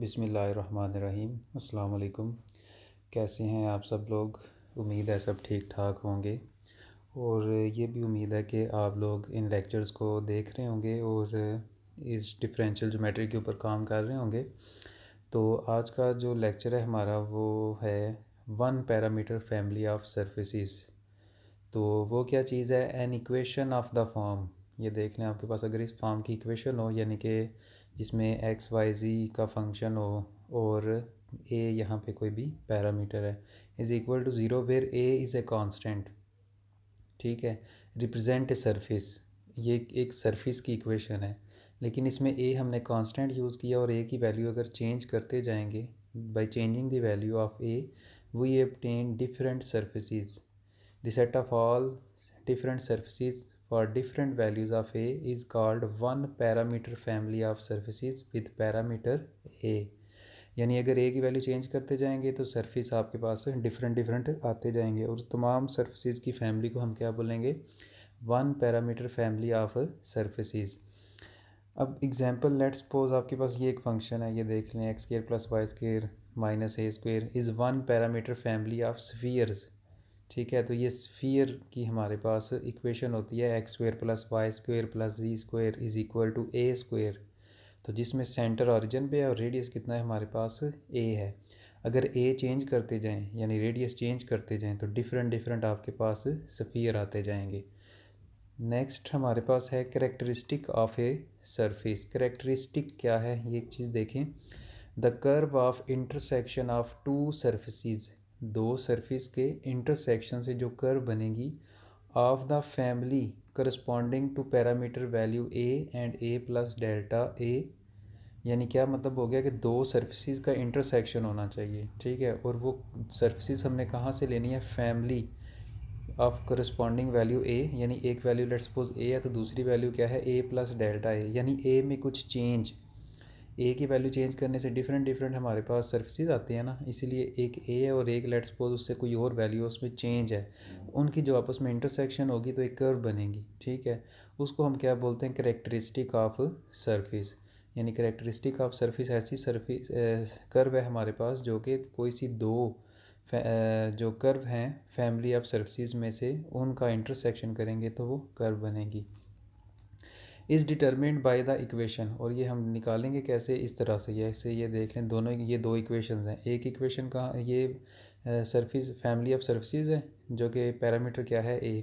बिसमीम् अल्लाम कैसे हैं आप सब लोग उम्मीद है सब ठीक ठाक होंगे और ये भी उम्मीद है कि आप लोग इन लेक्चर्स को देख रहे होंगे और इस डिफरेंशियल ज्योमेट्री के ऊपर काम कर रहे होंगे तो आज का जो लेक्चर है हमारा वो है one parameter family of surfaces तो वो क्या चीज़ है an equation of the form ये देख लें आपके पास अगर इस फॉर्म की इक्वेशन हो यानी कि जिसमें एक्स वाई ज़ी का फंक्शन हो और ए यहाँ पे कोई भी पैरामीटर है is equal to zero where a is a constant ठीक है रिप्रेजेंट ए सरफेस ये एक सरफेस की इक्वेशन है लेकिन इसमें ए हमने कांस्टेंट यूज़ किया और ए की वैल्यू अगर चेंज करते जाएंगे by changing the value of a we obtain different surfaces the set of all different surfaces for different values of a is called one parameter family of surfaces with parameter a यानी अगर ए की value change करते जाएंगे तो surface आपके पास different different आते जाएंगे और तमाम सरफेसेस की फैमिली को हम क्या बोलेंगे one parameter family of surfaces अब एग्जांपल लेट्स सपोज आपके पास ये एक फंक्शन है ये देख लें x square plus Y square minus a square is one parameter family of spheres ठीक है तो ये स्फीयर की हमारे पास इक्वेशन होती है x square plus y square plus z square is equal to A square तो जिसमें सेंटर ऑरिजन पे है और रेडियस कितना है हमारे पास ए है अगर ए चेंज करते जाएं यानी रेडियस चेंज करते जाएं तो डिफरेंट डिफरेंट आपके पास स्फीयर आते जाएंगे नेक्स्ट हमारे पास है characteristic of a surface characteristic क्या है ये एक चीज़ देखें the curve of intersection of two surfaces दो सरफेस के इंटरसेक्शन से जो कर्व बनेगी of the family corresponding to parameter value a and a plus delta a यानी क्या मतलब हो गया कि दो सर्फिस का इंटरसेक्शन होना चाहिए ठीक है और वो सर्फिस हमने कहाँ से लेनी है family of corresponding value a यानी एक वैल्यू लेट सपोज ए है तो दूसरी वैल्यू क्या है ए प्लस डेल्टा ए यानी ए में कुछ चेंज ए की वैल्यू चेंज करने से डिफरेंट डिफरेंट हमारे पास सर्विसेज आते हैं ना इसीलिए एक ए है और एक लेट सपोज उससे कोई और वैल्यू उसमें चेंज है उनकी जो आपस में इंटरसेक्शन होगी तो एक कर्व बनेगी ठीक है उसको हम क्या बोलते हैं करेक्टरिस्टिक ऑफ सर्फिस यानी करेक्टरिस्टिक ऑफ सर्फिस ऐसी सर्फिस कर्व है हमारे पास जो कि कोई सी दो जो कर्व हैं फैमिली ऑफ सर्विसज में से उनका इंटरसेक्शन करेंगे तो वो कर्व बनेगी is determined by the equation और ये हम निकालेंगे कैसे इस तरह से जैसे ये देख लें दोनों ये दो इक्वेशन हैं एक इक्वेशन का ये सर्फिस फैमिली ऑफ सर्फिस है जो कि पैरामीटर क्या है ए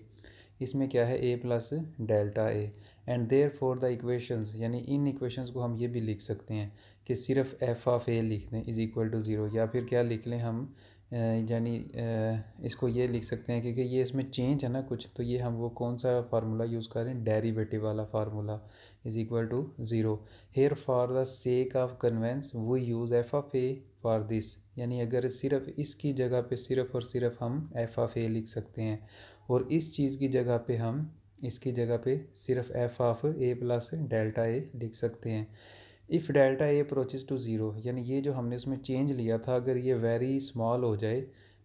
इसमें क्या है a plus delta a and therefore the equation यानी इन इक्वेशन को हम ये भी लिख सकते हैं कि सिर्फ एफ ऑफ ए लिख दें इज़ इक्वल टू ज़ीरो या फिर क्या लिख लें हम यानी इसको ये लिख सकते हैं क्योंकि ये इसमें चेंज है ना कुछ तो ये हम वो कौन सा फार्मूला यूज़ करें रहे डेरिवेटिव वाला formula is equal to zero here for the sake of convenience वो use f of a for this यानी अगर सिर्फ इसकी जगह पे सिर्फ और सिर्फ हम एफ ऑफ ए लिख सकते हैं और इस चीज़ की जगह पे हम इसकी जगह पे सिर्फ f of a plus delta a लिख सकते हैं if delta a approaches to zero यानी ये जो हमने उसमें चेंज लिया था अगर ये वेरी स्मॉल हो जाए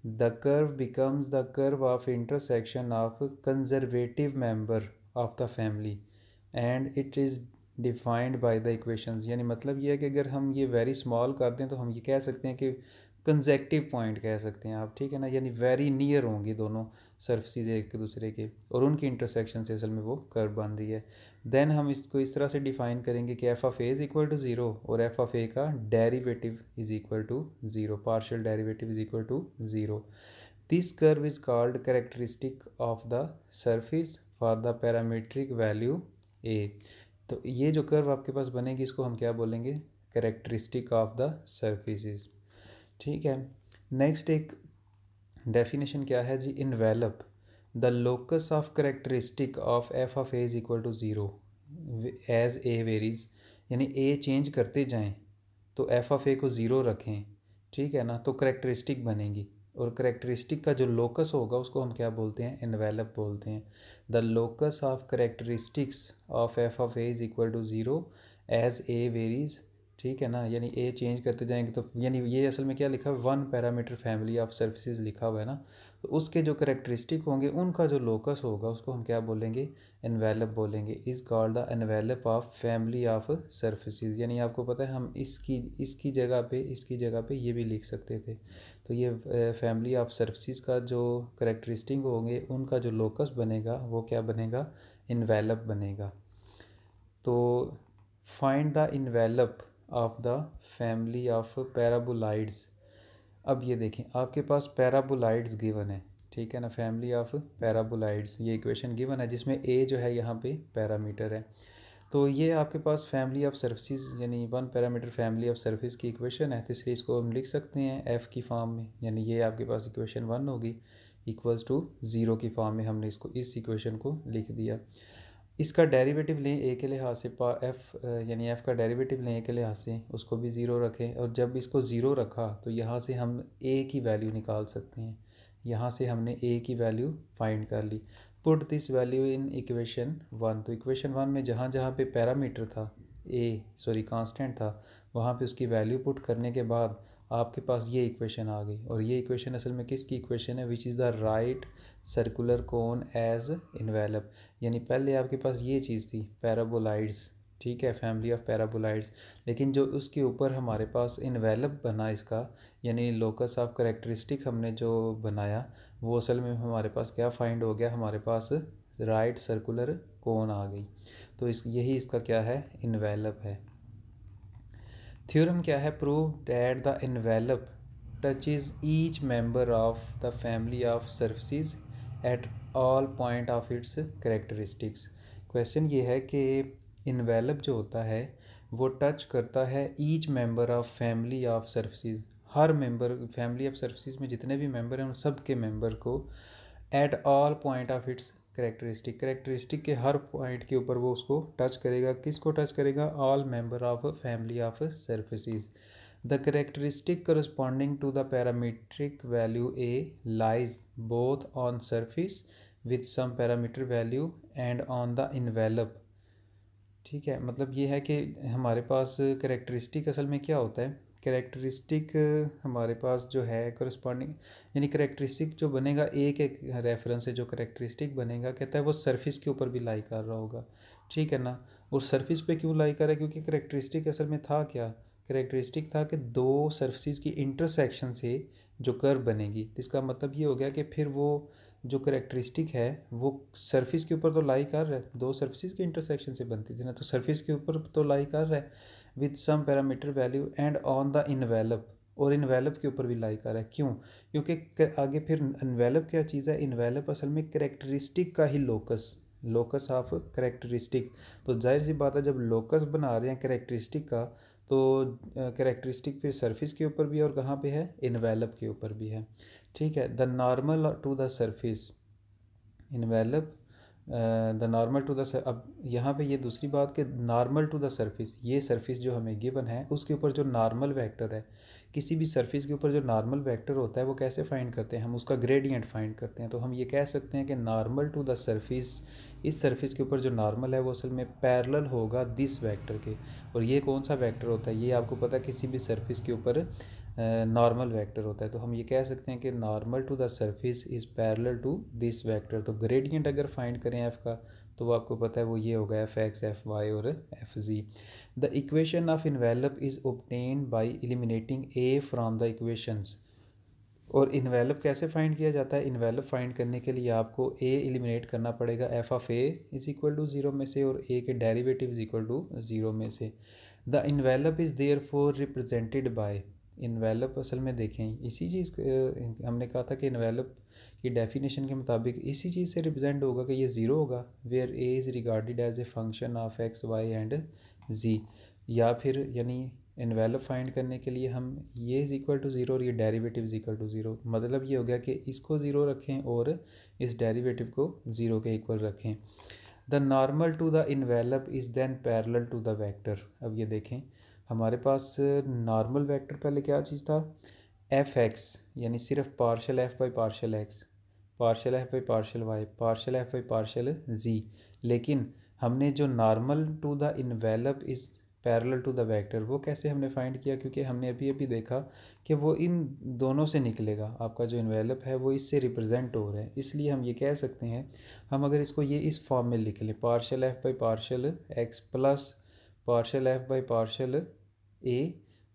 the curve becomes the curve of intersection of conservative member of the family and it is defined by the equations यानी मतलब ये है कि अगर हम ये वेरी स्मॉल कर दें तो हम ये कह सकते हैं कि कंजेक्टिव पॉइंट कह सकते हैं आप ठीक है ना यानी वेरी नियर होंगी दोनों सर्फिस एक दूसरे के और उनकी इंटरसेक्शन से असल में वो कर्व बन रही है देन हम इसको इस तरह से डिफाइन करेंगे कि f of A is equal to zero और एफ़ ऑफ ए का derivative is equal to zero partial derivative is equal to zero this curve is called characteristic of the surface for the parametric value a तो ये जो curve आपके पास बनेगी इसको हम क्या बोलेंगे करेक्टरिस्टिक ऑफ द सर्फिसज़ ठीक है नेक्स्ट एक डेफिनेशन क्या है जी envelope the locus of characteristic of f of A is equal to zero as a varies यानी ए चेंज करते जाएं तो एफ ऑफ ए को ज़ीरो रखें ठीक है ना तो करेक्टरिस्टिक बनेगी और करेक्टरिस्टिक का जो लोकस होगा उसको हम क्या बोलते हैं इनवेलप बोलते हैं the locus of characteristics of f of A is equal to zero as a varies ठीक है ना यानी ए चेंज करते जाएंगे तो यानी ये असल में क्या लिखा है one parameter family of services लिखा हुआ है ना तो उसके जो करेक्टरिस्टिक होंगे उनका जो लोकस होगा उसको हम क्या बोलेंगे एनवेलप बोलेंगे is called the envelope of family of services यानी आपको पता है हम इसकी इसकी जगह पे इसकी जगह पे ये भी लिख सकते थे तो ये फैमिली ऑफ सर्विसेज का जो करेक्टरिस्टिक होंगे उनका जो लोकस बनेगा वो क्या बनेगा इन्वेलप बनेगा तो find the envelope of the family of paraboloids अब ये देखें आपके पास पैराबोलाइड्स गिवन है ठीक है ना फैमिली ऑफ पैराबोलाइड्स ये इक्वेशन गिवन है जिसमें ए जो है यहाँ पे पैरामीटर है तो ये आपके पास फैमिली ऑफ सर्फिस यानी one parameter family of surface की इक्वेशन है तो इसलिए इसको हम लिख सकते हैं एफ़ की फॉर्म में यानी ये आपके पास इक्वेशन वन होगी इक्वल्स टू ज़ीरो की फॉर्म में हमने इसको इस इक्वेशन को लिख दिया इसका डेरिवेटिव लें ए के लिहाज से पा एफ़ यानी एफ़ का डेरिवेटिव लें ए के लिहाज से उसको भी ज़ीरो रखें और जब इसको ज़ीरो रखा तो यहाँ से हम ए की वैल्यू निकाल सकते हैं यहाँ से हमने ए की वैल्यू फाइंड कर ली put this value in equation one तो इक्वेशन वन में जहाँ जहाँ पे पैरामीटर था ए सॉरी कांस्टेंट था वहाँ पे उसकी वैल्यू पुट करने के बाद आपके पास ये इक्वेशन आ गई और ये इक्वेशन असल में किसकी इक्वेशन है which is the right circular cone as envelope यानी पहले आपके पास ये चीज़ थी पैराबोलाइड्स ठीक है फैमिली ऑफ पैराबोलाइड्स लेकिन जो उसके ऊपर हमारे पास इन्वेलप बना इसका यानी लोकस ऑफ करेक्टरिस्टिक हमने जो बनाया वो असल में हमारे पास क्या फाइंड हो गया हमारे पास राइट सर्कुलर कोन आ गई तो इस यही इसका क्या है इन्वेलप है थ्योरम क्या है prove that the touch is each member of the family of services at all point of its characteristics question ये है कि इन्वेलप जो होता है वो टच करता है each member of family of services हर मेंबर फैमिली ऑफ सर्विसज में जितने भी मेंबर हैं उन सब के मेंबर को at all point of its characteristic characteristic के हर पॉइंट के ऊपर वो उसको टच करेगा किसको टच करेगा all member of family of surfaces the characteristic corresponding to the parametric value a lies both on surface with some parameter value and on the envelope ठीक है मतलब ये है कि हमारे पास करेक्टरिस्टिक असल में क्या होता है करेक्टरिस्टिक uh, हमारे पास जो है करस्पॉन्डिंग यानी करेक्टरिस्टिक जो बनेगा एक एक रेफरेंस है जो करेक्टरिस्टिक बनेगा कहता है वो सरफेस के ऊपर भी लाई कर रहा होगा ठीक है ना और सरफेस पे क्यों लाई कर रहा है क्योंकि करेक्टरिस्टिक असल में था क्या करेक्टरिस्टिक था कि दो सर्फिस की इंटरसेक्शन से जो कर्व बनेगी तो इसका मतलब ये हो गया कि फिर वो जो करेक्टरिस्टिक है वो सर्फिस के ऊपर तो लाई कर रहा है दो सर्फिस के इंटरसेक्शन से बनती थी ना तो सर्फिस के ऊपर तो लाई कर रहा है with some parameter value and on the envelope और इनवेलप के ऊपर भी लाई कर रहा है क्यों क्योंकि आगे फिर इनवेलप क्या चीज़ है इनवेलप असल में करेक्टरिस्टिक का ही लोकस लोकस ऑफ करेक्टरिस्टिक तो जाहिर सी बात है जब लोकस बना रहे हैं करेक्टरिस्टिक का तो करेक्टरिस्टिक फिर सरफेस के ऊपर भी है और कहाँ पे है इनवेलप के ऊपर भी है ठीक है the normal to the surface envelope the normal to the अब यहाँ पे ये दूसरी बात कि नॉर्मल टू द सरफेस ये सरफेस जो हमें गिवन है उसके ऊपर जो नॉर्मल वेक्टर है किसी भी सरफेस के ऊपर जो नॉर्मल वेक्टर होता है वो कैसे फाइंड करते हैं हम उसका ग्रेडियंट फाइंड करते हैं तो हम ये कह सकते हैं कि नॉर्मल टू द सरफेस इस सरफेस के ऊपर जो नॉर्मल है वो असल में पैरल होगा दिस वैक्टर के और ये कौन सा वैक्टर होता है ये आपको पता है किसी भी सर्फिस के ऊपर नॉर्मल वेक्टर होता है तो हम ये कह सकते हैं कि normal to the surface is parallel to this vector तो ग्रेडियंट अगर फाइंड करें एफ़ का तो वो आपको पता है वो ये होगा एफ एक्स एफ वाई और f z the equation of envelope is obtain by eliminating A from the equations और इन्वेलप कैसे फाइंड किया जाता है इन्वेलप फाइंड करने के लिए आपको ए एलिमिनेट करना पड़ेगा f of A is equal to zero में से और ए के derivative is equal to zero में से the envelope is therefore represented by envelope असल में देखें इसी चीज़ हमने कहा था कि इन्वेलप की डेफिनेशन के मुताबिक इसी चीज़ से रिप्रेजेंट होगा कि ये ज़ीरो होगा where a is regarded as a function of x y and z या फिर यानी इन्वेलप फाइंड करने के लिए हम ये इज़ इक्वल टू ज़ीरो और ये derivative is equal to zero मतलब ये हो गया कि इसको ज़ीरो रखें और इस डेरिवेटिव को ज़ीरो के इक्वल रखें the normal to the envelope is then parallel to the vector अब ये देखें हमारे पास नॉर्मल वेक्टर पहले क्या चीज़ था एफ एक्स यानी सिर्फ partial F by partial x partial F by partial y partial F by partial z लेकिन हमने जो normal to the envelope is parallel to the vector वो कैसे हमने फाइंड किया क्योंकि हमने अभी अभी देखा कि वो इन दोनों से निकलेगा आपका जो इन्वेलप है वो इससे रिप्रेजेंट हो रहा है इसलिए हम ये कह सकते हैं हम अगर इसको ये इस फॉर्म में लिख लें partial F by partial X plus partial F by partial A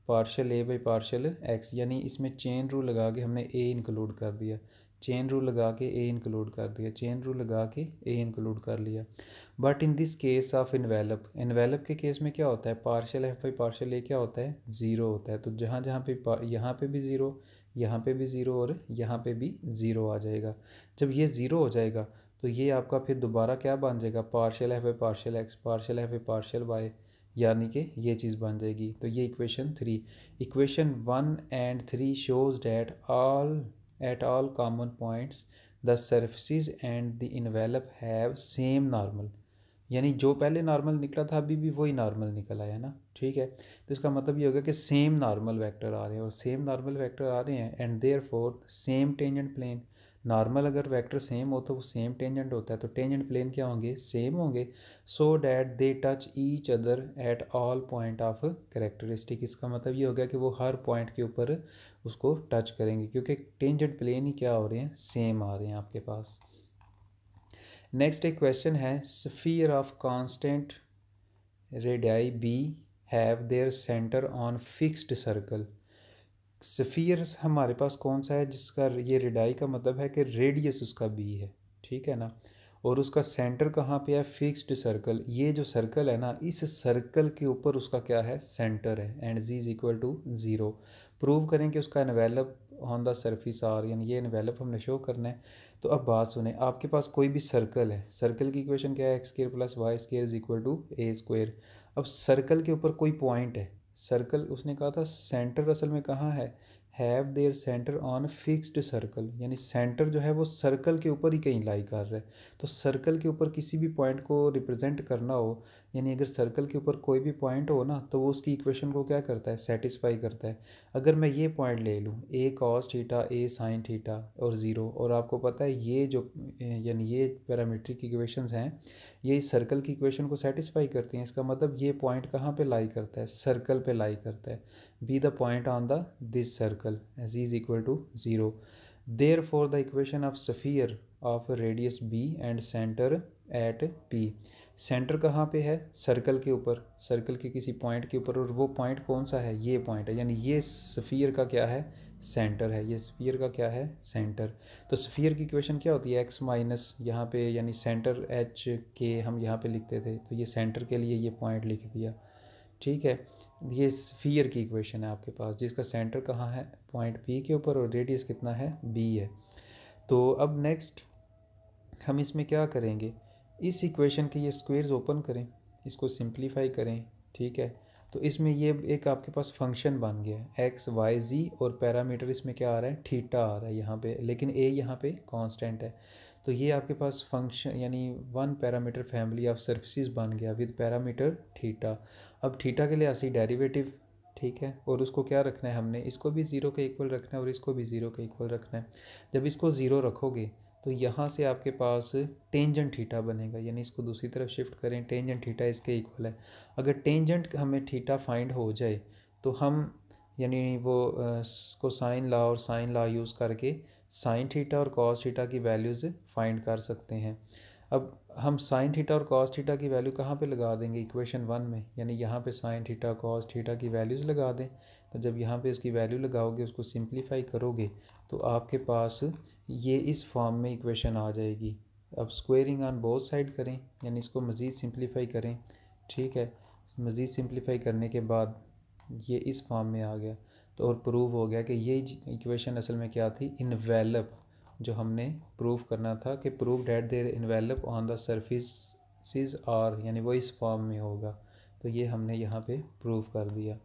partial A by partial X यानी इसमें चेन रूल लगा के हमने ए इंक्लूड कर दिया चेन रूल लगा के ए इंक्लूड कर दिया चेन रूल लगा के ए इंक्लूड कर लिया but in this case of envelope envelope के केस में क्या होता है partial F by partial A क्या होता है ज़ीरो होता है तो जहाँ जहाँ पे यहाँ पे भी ज़ीरो यहाँ पे भी ज़ीरो और यहाँ पे भी ज़ीरो आ जाएगा जब ये ज़ीरो हो जाएगा तो ये आपका फिर दोबारा क्या बन जाएगा partial F by partial x partial F by partial Y यानी कि ये चीज़ बन जाएगी तो ये equation three equation one and three shows that all at all common points the surface and the envelope have same normal यानी जो पहले नॉर्मल निकला था अभी भी वही नॉर्मल निकल आया ना ठीक है तो इसका मतलब ये होगा कि सेम नॉर्मल वेक्टर आ रहे हैं और सेम नॉर्मल वेक्टर आ रहे हैं and therefore same tangent plane normal अगर वेक्टर सेम हो तो वो सेम टेंजेंट होता है तो टेंजेंट प्लेन क्या होंगे सेम होंगे so that they touch each other at all point of characteristic इसका मतलब ये हो गया कि वो हर पॉइंट के ऊपर उसको टच करेंगे क्योंकि टेंजेंट प्लेन ही क्या हो रहे हैं सेम आ रहे हैं आपके पास नेक्स्ट एक क्वेश्चन है sphere of constant radii be have their centre on fixed circle sphere हमारे पास कौन सा है जिसका ये रिडाई का मतलब है कि रेडियस उसका बी है ठीक है ना और उसका सेंटर कहाँ पे है फिक्स्ड सर्कल ये जो सर्कल है ना इस सर्कल के ऊपर उसका क्या है सेंटर है and Z is equal to zero prove करें कि उसका envelope on the surface are यानी ये इन्वेलप हमने शो करना है तो अब बात सुने आपके पास कोई भी सर्कल है सर्कल की इक्वेशन क्या है X square plus Y square is equal to A square अब सर्कल के ऊपर कोई पॉइंट है सर्कल उसने कहा था सेंटर असल में कहाँ है have their centre on fixed circle यानी सेंटर जो है वो सर्कल के ऊपर ही कहीं लाई कर रहा है तो सर्कल के ऊपर किसी भी पॉइंट को रिप्रेजेंट करना हो यानी अगर सर्कल के ऊपर कोई भी पॉइंट हो ना तो वो उसकी इक्वेशन को क्या करता है सेटिस्फाई करता है अगर मैं ये पॉइंट ले लूँ A cos theta A sine theta और ज़ीरो और आपको पता है ये जो यानी ये पैरामीट्रिक इक्वेशन हैं ये इस सर्कल की इक्वेशन को सेटिस्फाई करती हैं इसका मतलब ये पॉइंट कहाँ पर लाई करता है सर्कल पर लाई करता है be the point on the this circle as is equal to zero therefore the equation of sphere of radius B and centre at P centre कहाँ पे है सर्कल के ऊपर सर्कल के किसी पॉइंट के ऊपर और वो पॉइंट कौन सा है ये पॉइंट है यानी ये सफ़ीर का क्या है सेंटर है ये स्फीयर का क्या है सेंटर तो स्फीयर की इक्वेशन क्या होती है एक्स माइनस यहाँ पे यानी सेंटर एच के हम यहाँ पे लिखते थे तो ये सेंटर के लिए ये पॉइंट लिख दिया ठीक है ये स्फीयर की इक्वेशन है आपके पास जिसका सेंटर कहाँ है पॉइंट पी के ऊपर और रेडियस कितना है बी है तो अब नेक्स्ट हम इसमें क्या करेंगे इस इक्वेशन के ये स्क्वेयर्स ओपन करें इसको सिंप्लीफाई करें ठीक है तो इसमें ये एक आपके पास फंक्शन बन गया है एक्स वाई जी और पैरामीटर इसमें क्या आ रहा है थीटा आ रहा है यहाँ पे लेकिन ए यहाँ पे कांस्टेंट है तो ये आपके पास फंक्शन यानी one parameter family of services बन गया विद पैरामीटर थीटा अब थीटा के लिए ऐसी डेरिवेटिव ठीक है और उसको क्या रखना है हमने इसको भी ज़ीरो के इक्वल रखना है और इसको भी ज़ीरो के इक्वल रखना है जब इसको ज़ीरो रखोगे तो यहाँ से आपके पास टेंजेंट थीटा बनेगा यानी इसको दूसरी तरफ शिफ्ट करें टेंजेंट थीटा इसके इक्वल है अगर टेंजेंट हमें थीटा फाइंड हो जाए तो हम यानी वो को साइन ला और साइन ला यूज़ करके साइन थीटा और कॉस थीटा की वैल्यूज़ फाइंड कर सकते हैं अब हम साइन थीटा और कॉस थीटा की वैल्यू कहाँ पे लगा देंगे इक्वेशन वन में यानी यहाँ पे साइन थीटा कॉस थीटा की वैल्यूज़ लगा दें तो जब यहाँ पे इसकी वैल्यू लगाओगे उसको सिंप्लीफाई करोगे तो आपके पास ये इस फॉर्म में इक्वेशन आ जाएगी अब स्क्वेयरिंग ऑन बोथ साइड करें यानी इसको मज़ीद सिंप्लीफाई करें ठीक है मज़ीद सिंप्लीफाई करने के बाद ये इस फॉर्म में आ गया तो और प्रूव हो गया कि ये इक्वेशन असल में क्या थी इनवेलप जो हमने प्रूव करना था कि prove that their envelope on the surface are यानी वो इस फॉर्म में होगा तो ये हमने यहाँ पे प्रूव कर दिया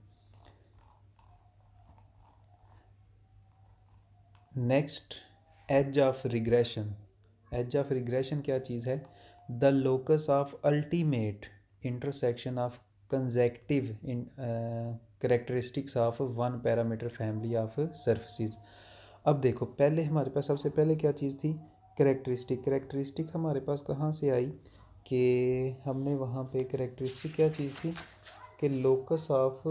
next edge of regression edge of regression क्या चीज़ है the locus of ultimate intersection of consecutive characteristics of one parameter family of surfaces अब देखो पहले हमारे पास सबसे पहले क्या चीज़ थी करेक्टरिस्टिक करेक्टरिस्टिक हमारे पास कहाँ से आई कि हमने वहाँ पे करेक्टरिस्टिक क्या चीज़ थी कि लोकस ऑफ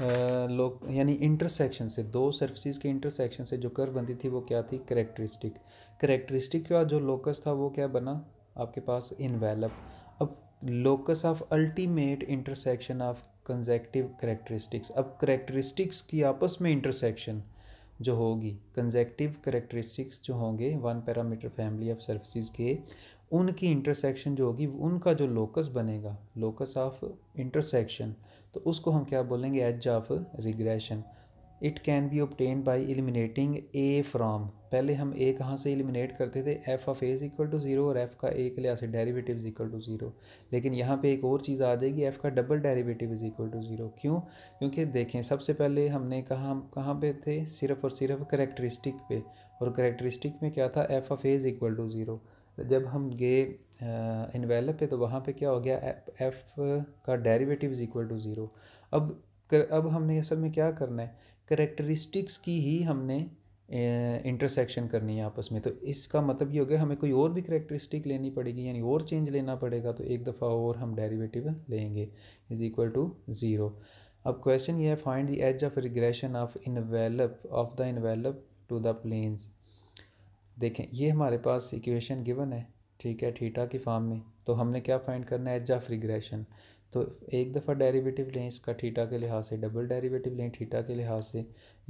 लोग यानी इंटरसेक्शन से दो सर्फिस के इंटरसेक्शन से जो कर बनती थी वो क्या थी करेक्टरिस्टिक करेक्टरिस्टिक का जो लोकस था वो क्या बना आपके पास इनवेलप अब locus of ultimate intersection of consecutive characteristics अब करेक्टरिस्टिक्स की आपस में इंटरसेक्शन जो होगी कंजेक्टिव करेक्टरिस्टिक्स जो होंगे one parameter family of surfaces के उनकी इंटरसेक्शन जो होगी उनका जो लोकस बनेगा लोकस ऑफ इंटरसेक्शन तो उसको हम क्या बोलेंगे edge of regression it can be obtain by eliminating A from पहले हम ए कहाँ से एलिमिनेट करते थे F of A is equal to zero और एफ़ का ए के लिए derivative derivative is equal to zero लेकिन यहाँ पे एक और चीज़ आ जाएगी एफ़ का double derivative is equal to zero क्यों क्योंकि देखें सबसे पहले हमने कहा हम कहाँ पे थे सिर्फ और सिर्फ करेक्टरिस्टिक पे और करेक्टरिस्टिक में क्या था F of A is equal to zero जब हम गए इन्वेलप पे तो वहाँ पे क्या हो गया एफ का derivative is equal to zero अब कर, अब हमने सब में क्या करना है करेक्टरिस्टिक्स की ही हमने इंटरसेक्शन करनी है आपस में तो इसका मतलब ये हो गया हमें कोई और भी करेक्टरिस्टिक लेनी पड़ेगी यानी और चेंज लेना पड़ेगा तो एक दफ़ा और हम डेरिवेटिव लेंगे इज़ इक्वल टू ज़ीरो अब क्वेश्चन ये है find the edge of regression of envelope of the envelope to the planes देखें ये हमारे पास इक्वेशन गिवन है ठीक है थीटा की फॉर्म में तो हमने क्या फाइंड करना है एज ऑफ रिग्रेशन तो एक दफ़ा डेरिवेटिव लें इसका थीटा के लिहाज से डबल डेरिवेटिव लें थीटा के लिहाज से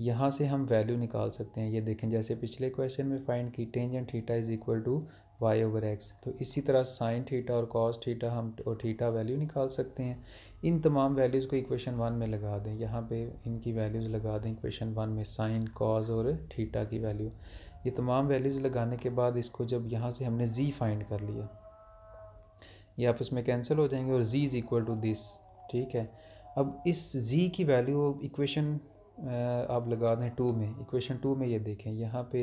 यहाँ से हम वैल्यू निकाल सकते हैं ये देखें जैसे पिछले क्वेश्चन में फाइंड की tangent theta is equal to Y over X तो इसी तरह साइन थीटा और कॉस थीटा हम और थीटा वैल्यू निकाल सकते हैं इन तमाम वैल्यूज़ को इक्वेशन वन में लगा दें यहाँ पे इनकी वैल्यूज़ लगा दें इक्वेशन वन में साइन कॉज और थीटा की वैल्यू ये तमाम वैल्यूज़ लगाने के बाद इसको जब यहाँ से हमने जी फाइंड कर लिया ये आपस में कैंसिल हो जाएंगे और Z is equal to this ठीक है अब इस जी की वैल्यू इक्वेशन आप लगा दें टू में इक्वेशन टू में ये देखें यहाँ पे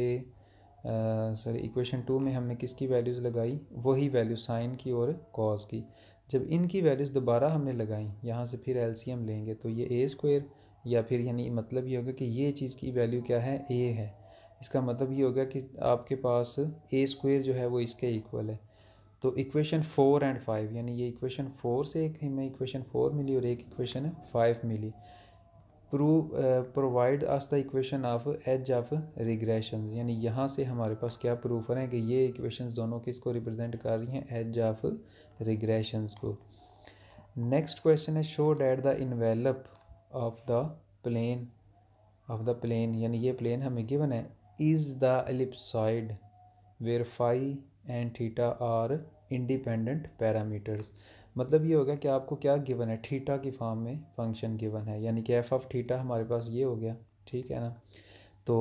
सॉरी इक्वेशन टू में हमने किसकी वैल्यूज़ लगाई वही वैल्यू साइन की और कॉज की जब इनकी वैल्यूज़ दोबारा हमने लगाई यहाँ से फिर एलसीएम लेंगे तो ये ए स्क्वेयर या फिर यानी मतलब ये होगा कि ये चीज़ की वैल्यू क्या है ए है इसका मतलब ये हो गया कि आपके पास ए स्क्वेयर जो है वो इसके इक्वल है तो इक्वेशन फोर एंड फाइव यानी ये इक्वेशन फोर से एक हमें इक्वेशन फोर मिली और एक इक्वेशन फाइव मिली prove provide as the equation of edge of regression यानी यहाँ से हमारे पास क्या प्रूफ है कि ये इक्वेशंस दोनों किसको रिप्रेजेंट कर रही हैं एज ऑफ रिग्रेशंस को नेक्स्ट क्वेश्चन है show that the envelope of the plane of the plane यानी ये प्लेन हमें गिवन है is the ellipsoid where phi and theta are independent parameters मतलब ये होगा कि आपको क्या गिवन है थीटा की फॉर्म में फंक्शन गिवन है यानी कि एफ ऑफ थीटा हमारे पास ये हो गया ठीक है ना तो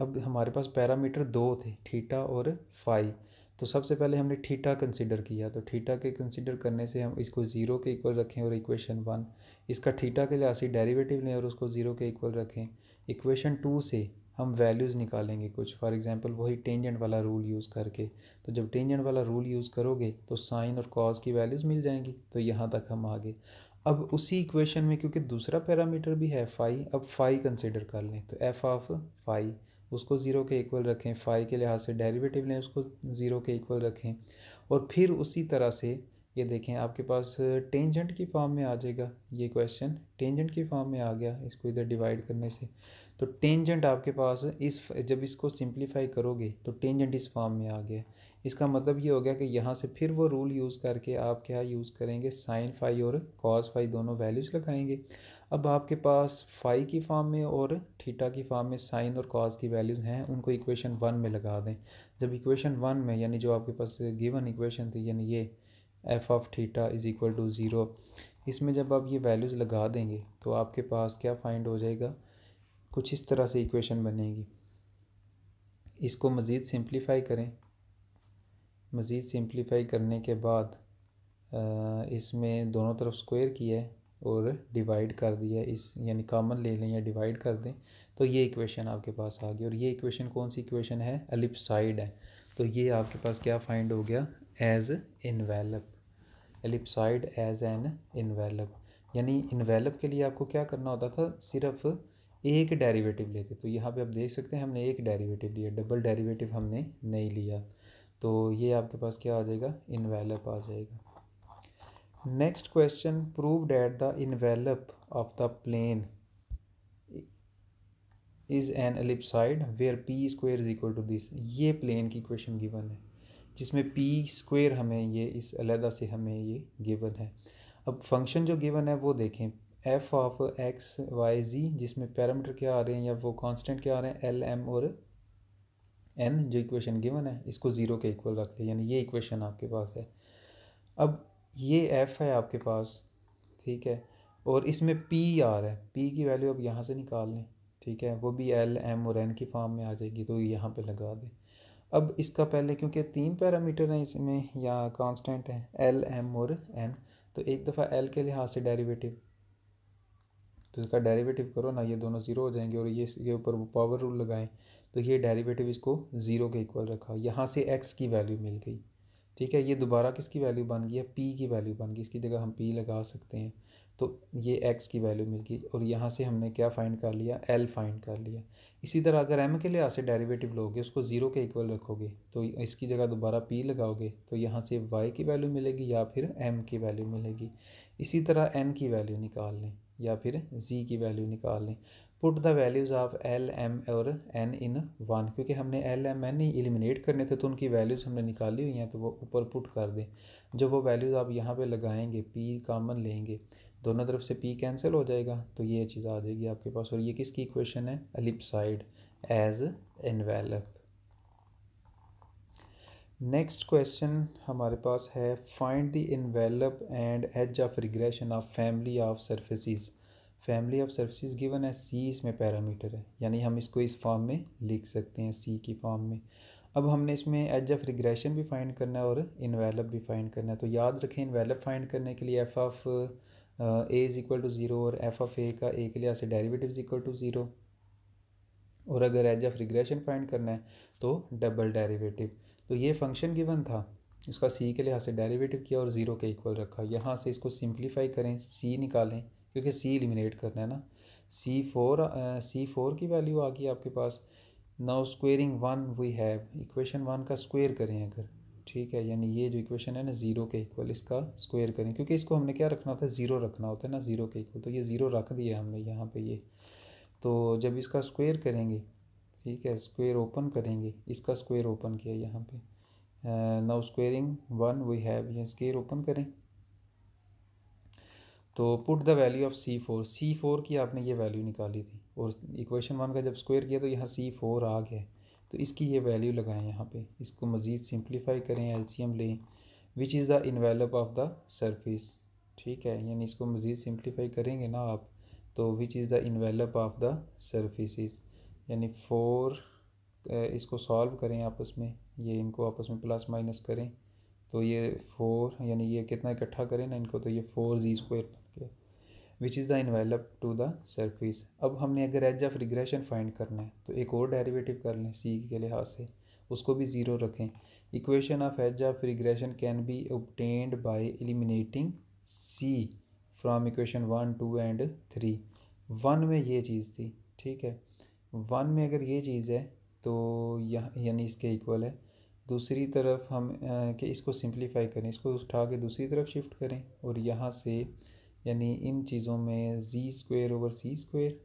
अब हमारे पास पैरामीटर दो थे थीटा और फाई तो सबसे पहले हमने थीटा कंसिडर किया तो थीटा के कंसिडर करने से हम इसको ज़ीरो के इक्वल रखें और इक्वेशन वन इसका थीटा के लिहाज से डेरिवेटिव लें और उसको ज़ीरो के इक्वल रखें इक्वेशन टू से हम वैल्यूज़ निकालेंगे कुछ फॉर एग्जांपल वही टेंजेंट वाला रूल यूज़ करके तो जब टेंजेंट वाला रूल यूज़ करोगे तो साइन और कॉज की वैल्यूज़ मिल जाएंगी तो यहाँ तक हम आगे अब उसी इक्वेशन में क्योंकि दूसरा पैरामीटर भी है फाई अब फाई कंसिडर कर लें तो एफ ऑफ फाई उसको ज़ीरो के इक्वल रखें फाई के लिहाज से डेरिवेटिव लें उसको ज़ीरो के इक्वल रखें और फिर उसी तरह से ये देखें आपके पास टेंजेंट की फॉर्म में आ जाएगा ये क्वेश्चन टेंजेंट की फॉर्म में आ गया इसको इधर डिवाइड करने से तो टेंजेंट आपके पास इस जब इसको सिंप्लीफाई करोगे तो टेंजेंट इस फॉर्म में आ गया इसका मतलब ये हो गया कि यहाँ से फिर वो रूल यूज़ करके आप क्या यूज़ करेंगे साइन फाई और कॉस फाई दोनों वैल्यूज लगाएंगे अब आपके पास फाई की फॉर्म में और थीटा की फॉर्म में साइन और कॉस की वैल्यूज़ हैं उनको इक्वेशन वन में लगा दें जब इक्वेशन वन में यानी जो आपके पास गिवन इक्वेशन थी यानी ये F of theta is equal to zero इसमें जब आप ये वैल्यूज़ लगा देंगे तो आपके पास क्या फाइंड हो जाएगा कुछ इस तरह से इक्वेशन बनेगी इसको मज़ीद सिंप्लीफाई करें मज़ीद सिंप्लीफाई करने के बाद इसमें दोनों तरफ स्क्वायर किया है और डिवाइड कर दिया है इस यानी कामन ले लें या डिवाइड कर दें तो ये इक्वेशन आपके पास आ गई और ये इक्वेशन कौन सी इक्वेशन है एलिपसाइड है तो ये आपके पास क्या फाइंड हो गया as envelope ellipsoid as an envelope यानी इनवेलप के लिए आपको क्या करना होता था सिर्फ़ एक डेरिवेटिव लेते तो यहाँ पे आप देख सकते हैं हमने एक डेरिवेटिव लिया डबल डेरिवेटिव हमने नहीं लिया तो ये आपके पास क्या आ जाएगा इनवेलप आ जाएगा next question prove that the envelope of the plane is an ellipsoid where P square is equal to this ये प्लेन की क्वेश्चन गिवन है जिसमें पी स्क्वेयर हमें ये इस अलहदा से हमें ये गिवन है अब फंक्शन जो गिवन है वो देखें F of x Y Z जिसमें पैरामीटर क्या आ रहे हैं या वो कांस्टेंट क्या आ रहे हैं एल एम और एन जो इक्वेशन गिवन है इसको ज़ीरो के इक्वल रख लें यानी ये इक्वेशन आपके पास है अब ये एफ़ है आपके पास ठीक है और इसमें पी आ रहा है पी की वैल्यू अब यहाँ से निकाल लें ठीक है वो भी एल एम और एन की फॉर्म में आ जाएगी तो यहाँ पर लगा दें अब इसका पहले क्योंकि तीन पैरामीटर हैं इसमें या कांस्टेंट है एल एम और एन तो एक दफ़ा एल के लिहाज से डेरिवेटिव तो इसका डेरिवेटिव करो ना ये दोनों ज़ीरो हो जाएंगे और ये इसके ऊपर पावर रूल लगाएं तो ये डेरिवेटिव इसको ज़ीरो के इक्वल रखा यहाँ से एक्स की वैल्यू मिल गई ठीक है ये दोबारा किसकी वैल्यू बन गई है पी की वैल्यू बन गई इसकी जगह हम पी लगा सकते हैं तो ये एक्स की वैल्यू मिल गई और यहाँ से हमने क्या फाइंड कर लिया एल फाइंड कर लिया इसी तरह अगर एम के लिहाज से डेरिवेटिव लोगे उसको ज़ीरो के इक्वल रखोगे तो इसकी जगह दोबारा पी लगाओगे तो यहाँ से वाई की वैल्यू मिलेगी या फिर एम की वैल्यू मिलेगी इसी तरह एन की वैल्यू निकाल लें या फिर z की वैल्यू निकाल लें put the values of L M और एन इन वन क्योंकि हमने एल एम एन ही एलिमिनेट करने थे तो उनकी वैल्यूज़ हमने निकाली हुई हैं तो वो ऊपर पुट कर दें जब वो वैल्यूज़ आप यहाँ पे लगाएंगे पी कामन लेंगे दोनों तरफ से पी कैंसिल हो जाएगा तो ये चीज़ आ जाएगी आपके पास और ये किसकी इक्वेशन है ellipsoid as envelope next question हमारे पास है find the envelope and edge of regression of family of surfaces family of surfaces given है सी इसमें पैरामीटर है यानी हम इसको इस फॉर्म में लिख सकते हैं सी की फॉर्म में अब हमने इसमें एज ऑफ रिग्रेशन भी फाइंड करना है और इनवेलप भी फाइंड करना है तो याद रखें इनवेलप फाइंड करने के लिए F of A is equal to zero और एफ ऑफ ए का ए के लिए ऐसे derivative is equal to zero और अगर एज ऑफ रिग्रेशन फाइंड करना है तो डबल डेरिवेटिव तो ये फंक्शन गिवन था इसका सी के लिहाज से डेरिवेटिव किया और ज़ीरो के इक्वल रखा यहाँ से इसको सिंप्लीफाई करें सी निकालें क्योंकि सी एलिमिनेट करना है ना सी फोर सी फोर की वैल्यू आ गई आपके पास now squaring one we have equation one का स्क्वेयर करें अगर ठीक है यानी ये जो इक्वेशन है ना ज़ीरो के इक्वल इसका स्क्वेयर करें क्योंकि इसको हमने क्या रखना होता है ज़ीरो रखना होता है ना ज़ीरो के इक्वल तो ये ज़ीरो रख दिया हमने यहाँ पे ये तो जब इसका स्क्वेयर करेंगे ठीक है स्क्वेयर ओपन करेंगे इसका स्क्वेयर ओपन किया यहाँ पे now squaring one we have ये स्क्वेयर ओपन करें तो put the value of C four C four की आपने ये वैल्यू निकाली थी और इक्वेशन वन का जब स्क्वायर किया तो यहाँ सी फोर आ गया तो इसकी ये वैल्यू लगाएं यहाँ पे इसको मज़ीद सिंप्लीफाई करें एलसीएम लें which is the envelope of the surface ठीक है यानी इसको मज़ीद सिंप्लीफाई करेंगे ना आप तो which is the envelope of the surfaces यानी फोर इसको सॉल्व करें आपस में ये इनको आपस में प्लस माइनस करें तो ये फोर यानी ये कितना इकट्ठा करें ना इनको तो ये फोर जी स्क्वायर बन गया which is the envelope to the surface अब हमने अगर एज ऑफ रिग्रेशन फाइंड करना है तो एक और डेरिवेटिव कर लें सी के लिहाज से उसको भी ज़ीरो रखें equation of edge of regression can be obtained by eliminating C from equation one two and three one में ये चीज़ थी ठीक है वन में अगर ये चीज़ है तो यहाँ यानी इसके इक्वल है दूसरी तरफ हम कि इसको सिंप्लीफाई करें इसको उठा के दूसरी तरफ शिफ्ट करें और यहाँ से यानी इन चीज़ों में Z square over C square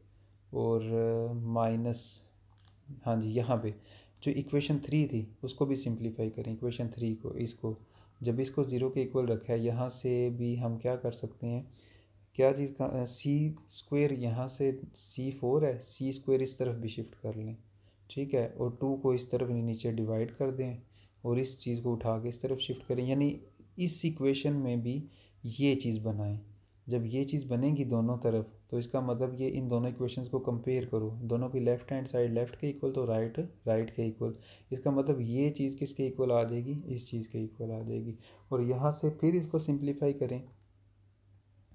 और माइनस हाँ जी यहाँ पे जो इक्वेशन थ्री थी उसको भी सिंप्लीफाई करें इक्वेशन थ्री को इसको जब इसको ज़ीरो के इक्वल रखा है यहाँ से भी हम क्या कर सकते हैं क्या चीज़ का सी स्क्वेयर यहाँ से सी फोर है सी स्क्वेयर इस तरफ भी शिफ्ट कर लें ठीक है और टू को इस तरफ नीचे डिवाइड कर दें और इस चीज़ को उठा के इस तरफ शिफ्ट करें यानी इस इक्वेशन में भी ये चीज़ बनाएं जब ये चीज़ बनेगी दोनों तरफ तो इसका मतलब ये इन दोनों इक्वेशंस को कंपेयर करो दोनों की लेफ्ट हैंड साइड लेफ्ट के इक्वल तो राइट राइट के इक्वल इसका मतलब ये चीज़ किसके इक्वल आ जाएगी इस चीज़ के इक्वल आ जाएगी और यहाँ से फिर इसको सिंप्लीफाई करें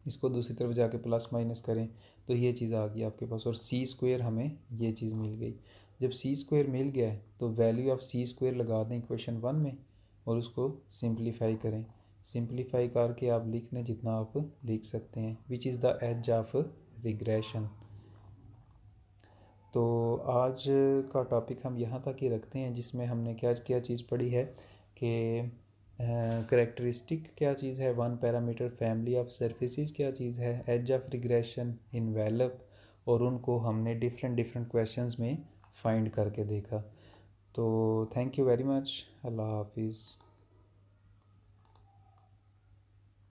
इसको दूसरी तरफ जाके प्लस माइनस करें तो ये चीज़ आ गई आपके पास और सी स्क्वेयर हमें ये चीज़ मिल गई जब सी स्क्वेयर मिल गया है तो वैल्यू आप सी स्क्वेयर लगा दें इक्वेशन वन में और उसको सिंप्लीफाई करें सिंप्लीफाई करके आप लिख लें जितना आप लिख सकते हैं which is the edge of regression तो आज का टॉपिक हम यहाँ तक ही रखते हैं जिसमें हमने क्या क्या चीज़ पढ़ी है कि करेक्टरिस्टिक क्या चीज़ है one parameter family of surfaces क्या चीज़ है एज ऑफ रिग्रेशन वेलप और उनको हमने डिफरेंट डिफरेंट क्वेश्चन में फाइंड करके देखा तो थैंक यू वेरी मच अल्लाह हाफिज़